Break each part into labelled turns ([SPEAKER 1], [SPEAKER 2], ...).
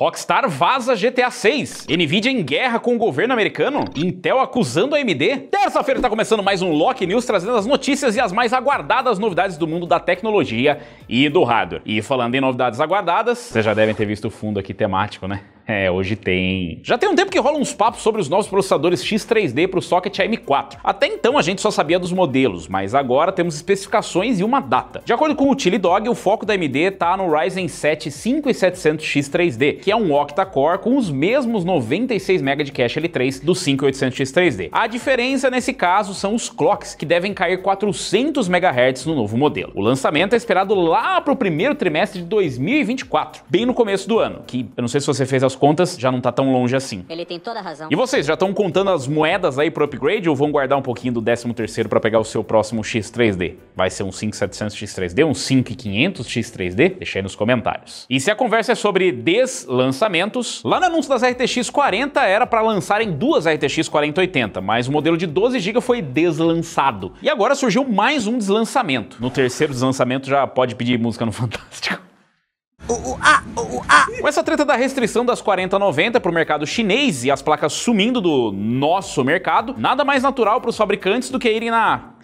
[SPEAKER 1] Rockstar vaza GTA 6. Nvidia em guerra com o governo americano. Intel acusando a AMD. Terça-feira está começando mais um Lock News trazendo as notícias e as mais aguardadas novidades do mundo da tecnologia e do hardware. E falando em novidades aguardadas, vocês já devem ter visto o fundo aqui temático, né? É, hoje tem. Já tem um tempo que rolam uns papos sobre os novos processadores X3D para o Socket AM4. Até então a gente só sabia dos modelos, mas agora temos especificações e uma data. De acordo com o Chili Dog, o foco da AMD está no Ryzen 7 5700X3D, que é um octa-core com os mesmos 96 MB de cache L3 do 5800X3D. A diferença nesse caso são os clocks, que devem cair 400 MHz no novo modelo. O lançamento é esperado lá para o primeiro trimestre de 2024, bem no começo do ano, que eu não sei se você fez a das contas, já não tá tão longe assim.
[SPEAKER 2] Ele tem toda a razão. E
[SPEAKER 1] vocês, já estão contando as moedas aí pro upgrade ou vão guardar um pouquinho do 13 terceiro para pegar o seu próximo X3D? Vai ser um 5700X3D, um 5500X3D? Deixa aí nos comentários. E se a conversa é sobre deslançamentos, lá no anúncio das RTX 40 era para lançarem duas RTX 4080, mas o modelo de 12GB foi deslançado. E agora surgiu mais um deslançamento. No terceiro deslançamento já pode pedir música no Fantástico uh, uh, Com essa treta da restrição das 40,90 para o mercado chinês e as placas sumindo do nosso mercado, nada mais natural para os fabricantes do que irem na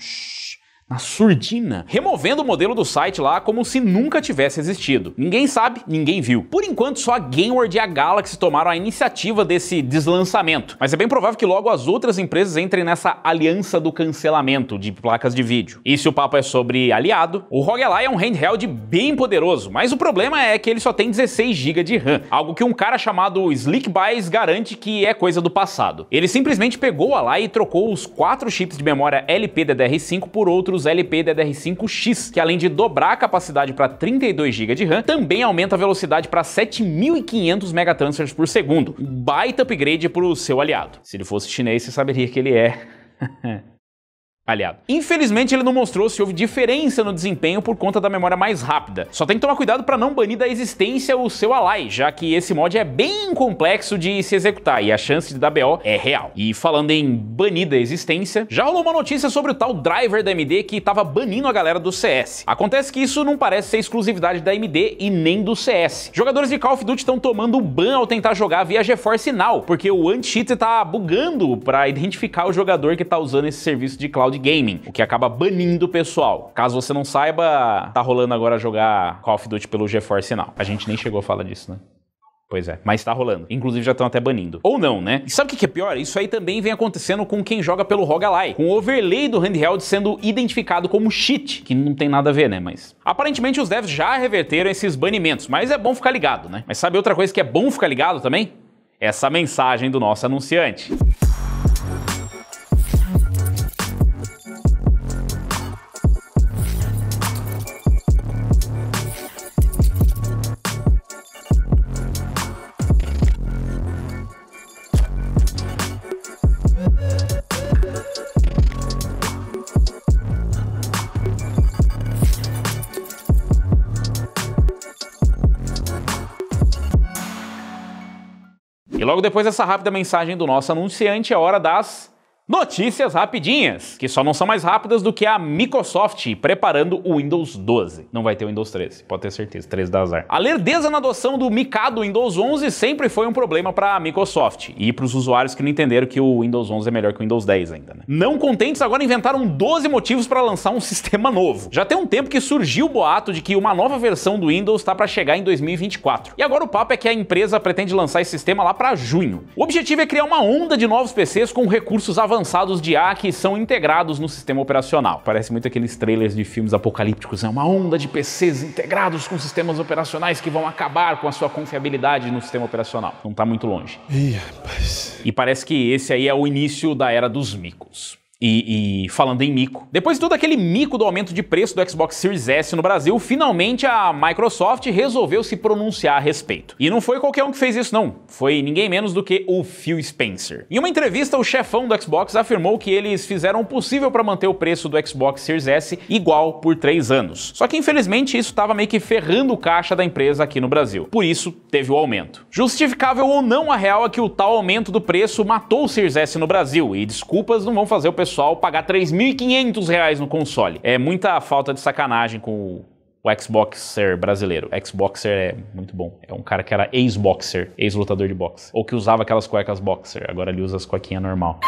[SPEAKER 1] na surdina, removendo o modelo do site lá como se nunca tivesse existido. Ninguém sabe, ninguém viu. Por enquanto, só a Gameword e a Galaxy tomaram a iniciativa desse deslançamento, mas é bem provável que logo as outras empresas entrem nessa aliança do cancelamento de placas de vídeo. E se o papo é sobre aliado, o ROG Ally é um handheld bem poderoso, mas o problema é que ele só tem 16 GB de RAM, algo que um cara chamado SlickBuys garante que é coisa do passado. Ele simplesmente pegou o Ally e trocou os quatro chips de memória LPDDR5 por outros pelos LPDDR5X, que além de dobrar a capacidade para 32 GB de RAM, também aumenta a velocidade para 7.500 megatransfers por segundo. Baita upgrade para o seu aliado. Se ele fosse chinês, você saberia que ele é... aliado. Infelizmente, ele não mostrou se houve diferença no desempenho por conta da memória mais rápida. Só tem que tomar cuidado para não banir da existência o seu ally, já que esse mod é bem complexo de se executar e a chance de dar BO é real. E falando em banir da existência, já rolou uma notícia sobre o tal driver da AMD que estava banindo a galera do CS. Acontece que isso não parece ser exclusividade da AMD e nem do CS. Jogadores de Call of Duty estão tomando ban ao tentar jogar via GeForce Now, porque o anti-cheat tá bugando para identificar o jogador que tá usando esse serviço de cloud gaming, o que acaba banindo o pessoal. Caso você não saiba, tá rolando agora jogar Call of Duty pelo GeForce Now. A gente nem chegou a falar disso, né? Pois é, mas tá rolando. Inclusive já estão até banindo. Ou não, né? E sabe o que é pior? Isso aí também vem acontecendo com quem joga pelo Rogalai, com o overlay do handheld sendo identificado como cheat, que não tem nada a ver, né? Mas aparentemente os devs já reverteram esses banimentos, mas é bom ficar ligado, né? Mas sabe outra coisa que é bom ficar ligado também? Essa mensagem do nosso anunciante. E logo depois dessa rápida mensagem do nosso anunciante, é hora das Notícias rapidinhas, que só não são mais rápidas do que a Microsoft preparando o Windows 12. Não vai ter o Windows 13, pode ter certeza, 13 dá azar. A lerdeza na adoção do Mikado Windows 11 sempre foi um problema para a Microsoft e para os usuários que não entenderam que o Windows 11 é melhor que o Windows 10 ainda, né? Não contentes, agora inventaram 12 motivos para lançar um sistema novo. Já tem um tempo que surgiu o boato de que uma nova versão do Windows está para chegar em 2024. E agora o papo é que a empresa pretende lançar esse sistema lá para junho. O objetivo é criar uma onda de novos PCs com recursos avançados avançados de IA que são integrados no sistema operacional. Parece muito aqueles trailers de filmes apocalípticos, é né? uma onda de PCs integrados com sistemas operacionais que vão acabar com a sua confiabilidade no sistema operacional. Não está muito longe.
[SPEAKER 2] Ih, rapaz.
[SPEAKER 1] E parece que esse aí é o início da era dos micos. E, e, falando em mico. Depois de todo aquele mico do aumento de preço do Xbox Series S no Brasil, finalmente a Microsoft resolveu se pronunciar a respeito. E não foi qualquer um que fez isso, não. Foi ninguém menos do que o Phil Spencer. Em uma entrevista, o chefão do Xbox afirmou que eles fizeram o possível para manter o preço do Xbox Series S igual por três anos. Só que infelizmente isso estava meio que ferrando o caixa da empresa aqui no Brasil. Por isso, teve o aumento. Justificável ou não, a real é que o tal aumento do preço matou o Series S no Brasil, e desculpas não vão fazer o pessoal pessoal pagar 3.500 reais no console. É muita falta de sacanagem com o Xboxer brasileiro. Xboxer é muito bom. É um cara que era ex-boxer, ex-lutador de boxe. Ou que usava aquelas cuecas boxer, agora ele usa as cuequinhas normal.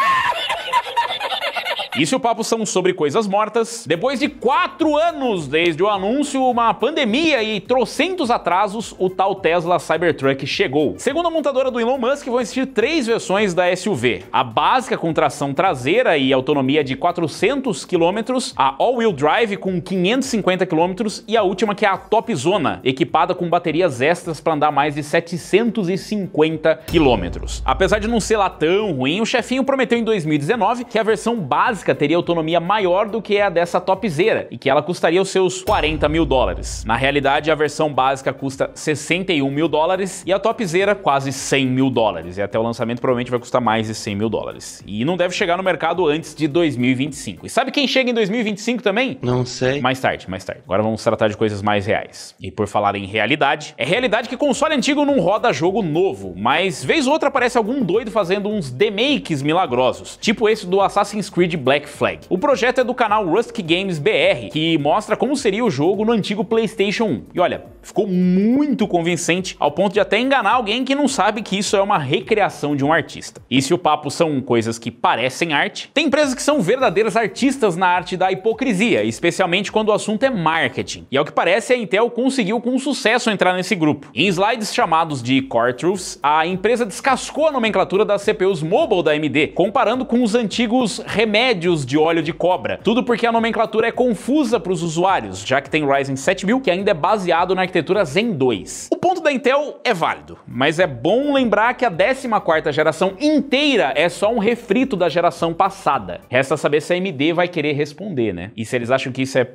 [SPEAKER 1] E se o papo são sobre coisas mortas, depois de quatro anos desde o anúncio, uma pandemia e trocentos atrasos, o tal Tesla Cybertruck chegou. Segundo a montadora do Elon Musk, vão existir três versões da SUV. A básica com tração traseira e autonomia de 400 km, a all-wheel drive com 550 km e a última que é a Top Zona, equipada com baterias extras para andar mais de 750 km. Apesar de não ser lá tão ruim, o chefinho prometeu em 2019 que a versão básica teria autonomia maior do que a dessa topzera e que ela custaria os seus 40 mil dólares. Na realidade, a versão básica custa 61 mil dólares e a topzera quase 100 mil dólares. E até o lançamento provavelmente vai custar mais de 100 mil dólares. E não deve chegar no mercado antes de 2025. E sabe quem chega em 2025 também? Não sei. Mais tarde, mais tarde. Agora vamos tratar de coisas mais reais. E por falar em realidade, é realidade que console antigo não roda jogo novo, mas vez ou outra aparece algum doido fazendo uns demakes milagrosos, tipo esse do Assassin's Creed Black Flag. O projeto é do canal Rusk Games BR, que mostra como seria o jogo no antigo PlayStation 1. E olha, ficou muito convincente ao ponto de até enganar alguém que não sabe que isso é uma recriação de um artista. E se o papo são coisas que parecem arte, tem empresas que são verdadeiras artistas na arte da hipocrisia, especialmente quando o assunto é marketing. E ao que parece, a Intel conseguiu com sucesso entrar nesse grupo. Em slides chamados de Core Truths, a empresa descascou a nomenclatura das CPUs mobile da AMD, comparando com os antigos remédios de óleo de cobra. Tudo porque a nomenclatura é confusa para os usuários, já que tem Ryzen 7000 que ainda é baseado na arquitetura Zen 2. O ponto da Intel é válido, mas é bom lembrar que a 14ª geração inteira é só um refrito da geração passada. Resta saber se a AMD vai querer responder, né? E se eles acham que isso é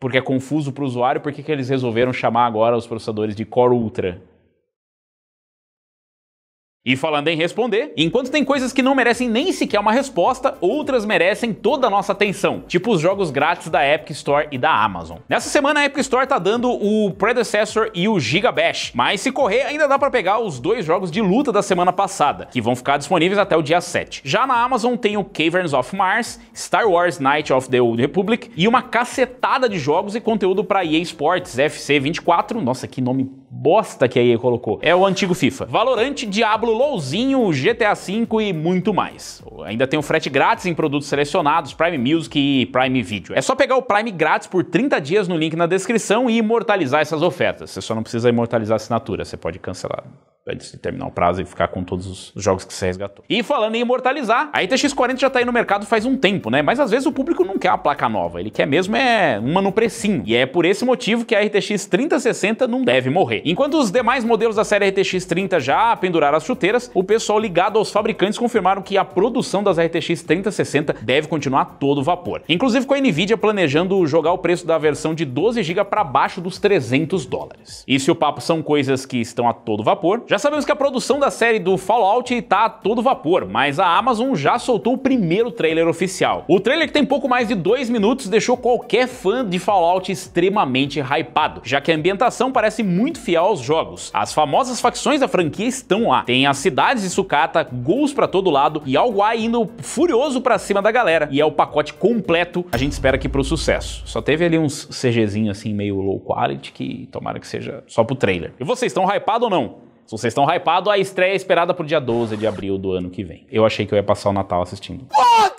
[SPEAKER 1] porque é confuso para o usuário, por que eles resolveram chamar agora os processadores de Core Ultra? E falando em responder, enquanto tem coisas que não merecem nem sequer uma resposta, outras merecem toda a nossa atenção, tipo os jogos grátis da Epic Store e da Amazon. Nessa semana a Epic Store tá dando o Predecessor e o Giga Bash, mas se correr ainda dá para pegar os dois jogos de luta da semana passada, que vão ficar disponíveis até o dia 7. Já na Amazon tem o Caverns of Mars, Star Wars Knight of the Old Republic e uma cacetada de jogos e conteúdo para EA Sports FC24, nossa que nome bosta que a EA colocou. É o antigo FIFA. Valorante, Diablo, LoLzinho, GTA V e muito mais. Ainda tem o frete grátis em produtos selecionados, Prime Music e Prime Video. É só pegar o Prime grátis por 30 dias no link na descrição e imortalizar essas ofertas. Você só não precisa imortalizar a assinatura, você pode cancelar antes é de terminar o prazo e ficar com todos os jogos que você resgatou. E falando em imortalizar, a ITX40 já tá aí no mercado faz um tempo, né? Mas às vezes o público não quer uma placa nova, ele quer mesmo é uma no precinho. E é por esse motivo que a RTX 3060 não deve morrer. Enquanto os demais modelos da série RTX 30 já penduraram as chuteiras, o pessoal ligado aos fabricantes confirmaram que a produção das RTX 3060 deve continuar todo vapor. Inclusive com a Nvidia planejando jogar o preço da versão de 12 GB para baixo dos 300 dólares. E se o papo são coisas que estão a todo vapor, já sabemos que a produção da série do Fallout está a todo vapor, mas a Amazon já soltou o primeiro trailer oficial. O trailer que tem pouco mais de dois minutos deixou qualquer fã de Fallout extremamente hypado, já que a ambientação parece muito fiel aos jogos. As famosas facções da franquia estão lá. Tem as cidades de sucata, gols para todo lado e aí indo furioso para cima da galera. E é o pacote completo, a gente espera aqui pro sucesso. Só teve ali uns CGzinho assim meio low quality que tomara que seja só pro trailer. E vocês estão hypados ou não? Se vocês estão hypados, a estreia é esperada pro dia 12 de abril do ano que vem. Eu achei que eu ia passar o Natal assistindo. What?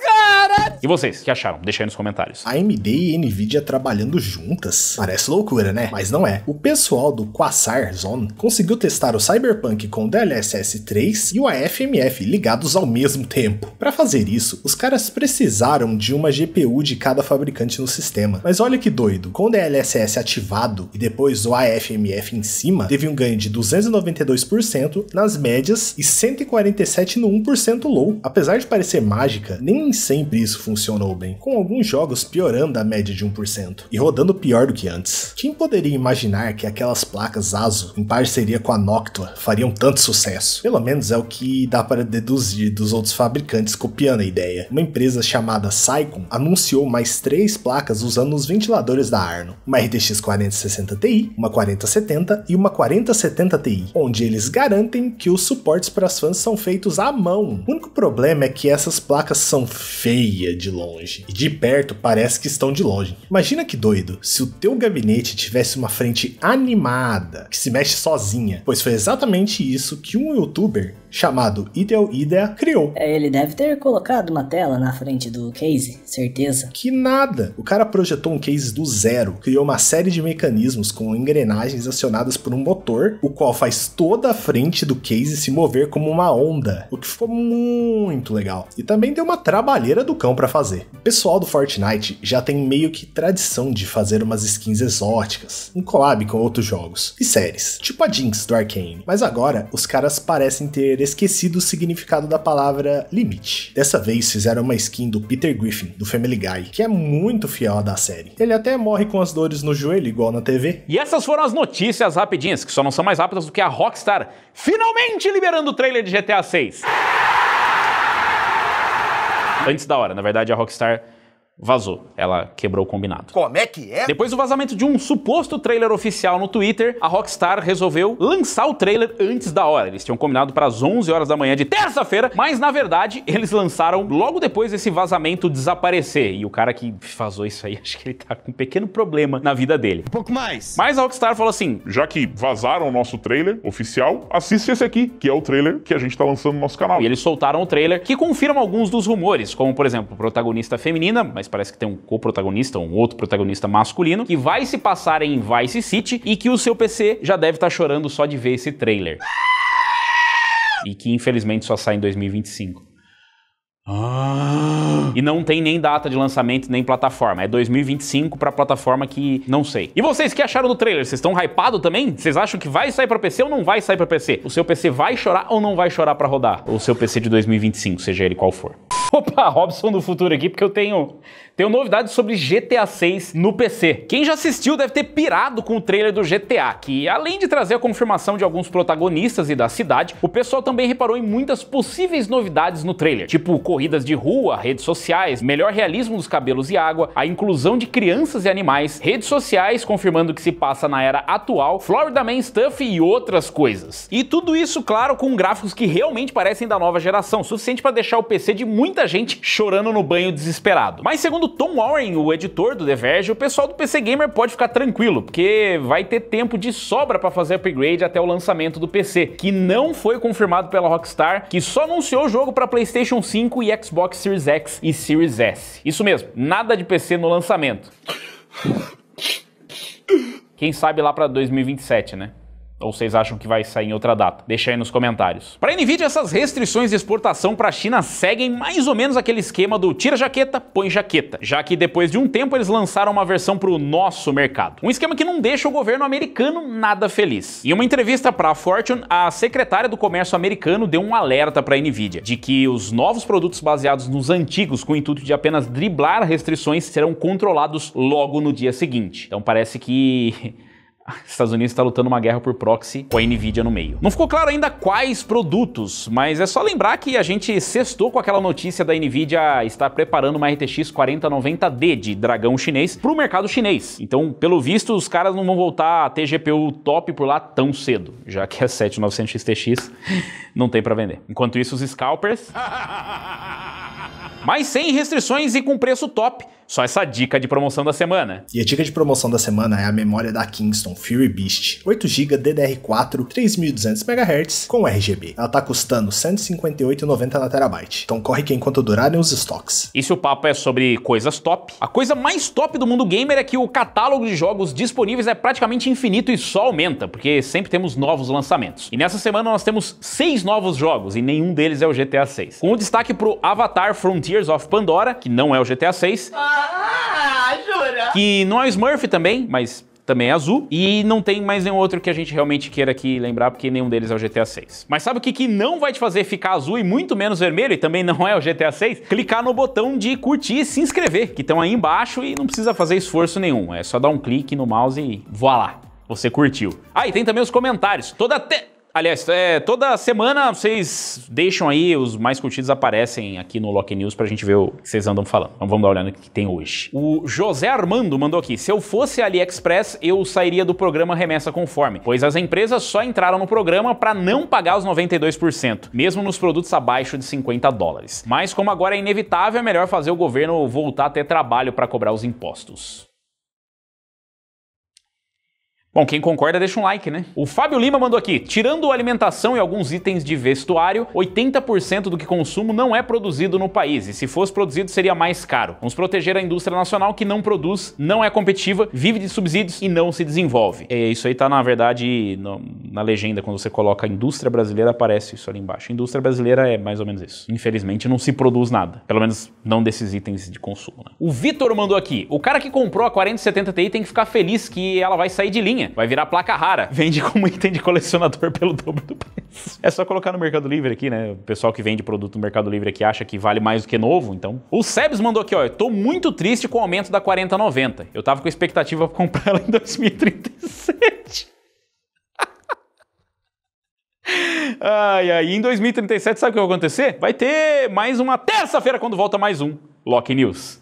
[SPEAKER 1] E vocês, que acharam? Deixa aí nos comentários.
[SPEAKER 2] AMD e Nvidia trabalhando juntas? Parece loucura, né? Mas não é. O pessoal do Quasar Zone conseguiu testar o Cyberpunk com o DLSS 3 e o AFMF ligados ao mesmo tempo. Para fazer isso, os caras precisaram de uma GPU de cada fabricante no sistema. Mas olha que doido, com o DLSS ativado e depois o AFMF em cima, teve um ganho de 292% nas médias e 147 no 1% low. Apesar de parecer mágica, nem sempre isso funciona funcionou bem, com alguns jogos piorando a média de 1% e rodando pior do que antes. Quem poderia imaginar que aquelas placas ASUS, em parceria com a Noctua, fariam tanto sucesso? Pelo menos é o que dá para deduzir dos outros fabricantes copiando a ideia. Uma empresa chamada Saicon anunciou mais três placas usando os ventiladores da Arno, uma RTX 4060 Ti, uma 4070 e uma 4070 Ti, onde eles garantem que os suportes para as fãs são feitos à mão. O único problema é que essas placas são feias de longe. E de perto parece que estão de longe. Imagina que doido se o teu gabinete tivesse uma frente animada que se mexe sozinha. Pois foi exatamente isso que um youtuber chamado Ideal Idea criou. É, ele deve ter colocado uma tela na frente do case, certeza. Que nada! O cara projetou um case do zero, criou uma série de mecanismos com engrenagens acionadas por um motor, o qual faz toda a frente do case se mover como uma onda, o que ficou muito legal. E também deu uma trabalheira do cão para fazer. O pessoal do Fortnite já tem meio que tradição de fazer umas skins exóticas, em collab com outros jogos e séries, tipo a Jinx do Arkane. Mas agora, os caras parecem ter esquecido o significado da palavra limite. Dessa vez fizeram uma skin do Peter Griffin, do Family Guy, que é muito fiel à da série. Ele até morre com as dores no joelho, igual na TV.
[SPEAKER 1] E essas foram as notícias rapidinhas, que só não são mais rápidas do que a Rockstar finalmente liberando o trailer de GTA 6 antes da hora. Na verdade, a Rockstar vazou. Ela quebrou o combinado. Como é que é? Depois do vazamento de um suposto trailer oficial no Twitter, a Rockstar resolveu lançar o trailer antes da hora. Eles tinham combinado para as 11 horas da manhã de terça-feira, mas na verdade eles lançaram logo depois desse vazamento desaparecer. E o cara que vazou isso aí, acho que ele tá com um pequeno problema na vida dele. Um pouco mais. Mas a Rockstar falou assim: já que vazaram o nosso trailer oficial, assiste esse aqui, que é o trailer que a gente tá lançando no nosso canal. E eles soltaram o trailer que confirma alguns dos rumores, como por exemplo, protagonista feminina, mas mas parece que tem um co-protagonista, um outro protagonista masculino, que vai se passar em Vice City e que o seu PC já deve estar tá chorando só de ver esse trailer. E que infelizmente só sai em 2025. Ah. E não tem nem data de lançamento nem plataforma. É 2025 para plataforma que não sei. E vocês que acharam do trailer? Vocês estão hypados também? Vocês acham que vai sair para PC ou não vai sair para PC? O seu PC vai chorar ou não vai chorar para rodar o seu PC de 2025, seja ele qual for. Opa, Robson do futuro aqui, porque eu tenho tenho novidades sobre GTA 6 no PC. Quem já assistiu deve ter pirado com o trailer do GTA, que além de trazer a confirmação de alguns protagonistas e da cidade, o pessoal também reparou em muitas possíveis novidades no trailer, tipo corridas de rua, redes sociais, melhor realismo dos cabelos e água, a inclusão de crianças e animais, redes sociais confirmando que se passa na era atual, Florida Man Stuff e outras coisas. E tudo isso, claro, com gráficos que realmente parecem da nova geração, suficiente para deixar o PC de muita gente chorando no banho desesperado. Mas segundo Segundo Tom Warren, o editor do The Verge, o pessoal do PC Gamer pode ficar tranquilo, porque vai ter tempo de sobra para fazer upgrade até o lançamento do PC, que não foi confirmado pela Rockstar, que só anunciou o jogo para PlayStation 5 e Xbox Series X e Series S. Isso mesmo, nada de PC no lançamento. Quem sabe lá para 2027, né? Ou então, vocês acham que vai sair em outra data? Deixa aí nos comentários. Para a Nvidia, essas restrições de exportação para a China seguem mais ou menos aquele esquema do tira jaqueta, põe jaqueta, já que depois de um tempo eles lançaram uma versão para o nosso mercado. Um esquema que não deixa o governo americano nada feliz. Em uma entrevista para a Fortune, a secretária do Comércio americano deu um alerta para a Nvidia de que os novos produtos baseados nos antigos com o intuito de apenas driblar restrições serão controlados logo no dia seguinte. Então parece que Estados Unidos está lutando uma guerra por proxy com a Nvidia no meio. Não ficou claro ainda quais produtos, mas é só lembrar que a gente sextou com aquela notícia da Nvidia estar preparando uma RTX 4090D de dragão chinês para o mercado chinês. Então, pelo visto, os caras não vão voltar a ter GPU top por lá tão cedo, já que a 7900 XTX não tem para vender. Enquanto isso, os scalpers...
[SPEAKER 2] Mas sem restrições
[SPEAKER 1] e com preço top, só essa dica de promoção da semana.
[SPEAKER 2] E a dica de promoção da semana é a memória da Kingston Fury Beast 8GB DDR4 3200 MHz com RGB. Ela tá custando 158,90 na terabyte. Então corre que enquanto durarem os estoques.
[SPEAKER 1] E se o papo é sobre coisas top, a coisa mais top do mundo gamer é que o catálogo de jogos disponíveis é praticamente infinito e só aumenta, porque sempre temos novos lançamentos. E nessa semana nós temos seis novos jogos e nenhum deles é o GTA 6. Com um destaque pro Avatar Frontiers of Pandora, que não é o GTA 6. Ah!
[SPEAKER 2] Ah, jura?
[SPEAKER 1] Que não é Smurf também, mas também é azul. E não tem mais nenhum outro que a gente realmente queira aqui lembrar, porque nenhum deles é o GTA 6. Mas sabe o que, que não vai te fazer ficar azul e muito menos vermelho, e também não é o GTA 6? Clicar no botão de curtir e se inscrever, que estão aí embaixo e não precisa fazer esforço nenhum. É só dar um clique no mouse e voilá, você curtiu. Ah, e tem também os comentários. Toda te... Aliás, é, toda semana vocês deixam aí, os mais curtidos aparecem aqui no Lock News pra gente ver o que vocês andam falando. Então vamos dar uma olhada no que tem hoje. O José Armando mandou aqui: se eu fosse AliExpress, eu sairia do programa Remessa Conforme, pois as empresas só entraram no programa para não pagar os 92%, mesmo nos produtos abaixo de 50 dólares. Mas como agora é inevitável, é melhor fazer o governo voltar a ter trabalho para cobrar os impostos. Bom, quem concorda deixa um like, né? O Fábio Lima mandou aqui: tirando alimentação e alguns itens de vestuário, 80% do que consumo não é produzido no país, e se fosse produzido seria mais caro. Vamos proteger a indústria nacional que não produz, não é competitiva, vive de subsídios e não se desenvolve. É, isso aí tá, na verdade, no, na legenda, quando você coloca indústria brasileira, aparece isso ali embaixo. indústria brasileira é mais ou menos isso. Infelizmente, não se produz nada. Pelo menos não desses itens de consumo. Né? O Vitor mandou aqui: o cara que comprou a 4070 Ti tem que ficar feliz que ela vai sair de linha vai virar placa rara. Vende como item de colecionador pelo dobro do preço. É só colocar no Mercado Livre aqui, né? O pessoal que vende produto no Mercado Livre aqui acha que vale mais do que novo, então. O Sebs mandou aqui, ó, eu tô muito triste com o aumento da 4090. Eu tava com expectativa pra comprar ela em 2037. Ai, ai, e em 2037 sabe o que vai acontecer? Vai ter mais uma terça-feira quando volta mais um Lock News.